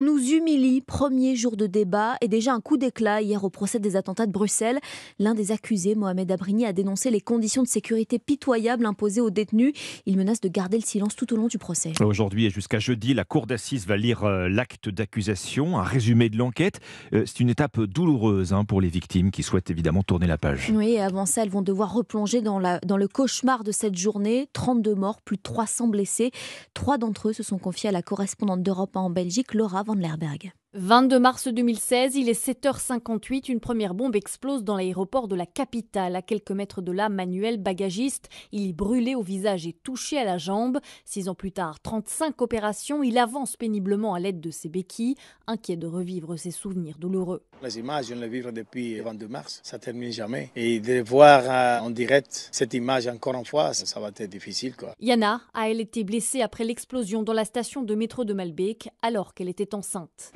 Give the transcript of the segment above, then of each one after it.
nous humilie. Premier jour de débat et déjà un coup d'éclat hier au procès des attentats de Bruxelles. L'un des accusés, Mohamed Abrini, a dénoncé les conditions de sécurité pitoyables imposées aux détenus. Il menace de garder le silence tout au long du procès. Aujourd'hui et jusqu'à jeudi, la cour d'assises va lire euh, l'acte d'accusation, un résumé de l'enquête. Euh, c'est une étape douloureuse hein, pour les victimes qui souhaitent évidemment tourner la page. Oui, et avant ça, elles vont devoir replonger dans, la, dans le cauchemar de cette journée. 32 morts, plus de 300 blessés. Trois d'entre eux se sont confiés à la correspondante d'Europe en Belgique, Laura Von Lerberg. 22 mars 2016, il est 7h58, une première bombe explose dans l'aéroport de la capitale. À quelques mètres de là, Manuel, bagagiste, il est brûlé au visage et touché à la jambe. Six ans plus tard, 35 opérations, il avance péniblement à l'aide de ses béquilles, inquiet de revivre ses souvenirs douloureux. Les images, on les vit depuis 22 mars, ça termine jamais. Et de voir euh, en direct cette image encore une fois, ça, va être difficile. Yana a, elle, été blessée après l'explosion dans la station de métro de Malbec, alors qu'elle était enceinte.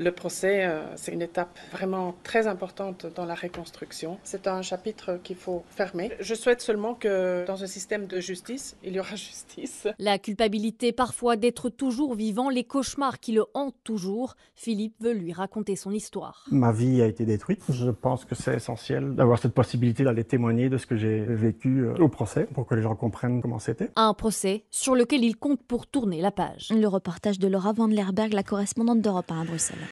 Euh, c'est une étape vraiment très importante dans la reconstruction. C'est un chapitre qu'il faut fermer. Je souhaite seulement que dans un système de justice, il y aura justice. La culpabilité parfois d'être toujours vivant, les cauchemars qui le hantent toujours. Philippe veut lui raconter son histoire. Ma vie a été détruite. Je pense que c'est essentiel d'avoir cette possibilité d'aller témoigner de ce que j'ai vécu euh, au procès pour que les gens comprennent comment c'était. Un procès sur lequel il compte pour tourner la page. Le reportage de Laura Van la correspondante d'Europe 1 à Bruxelles.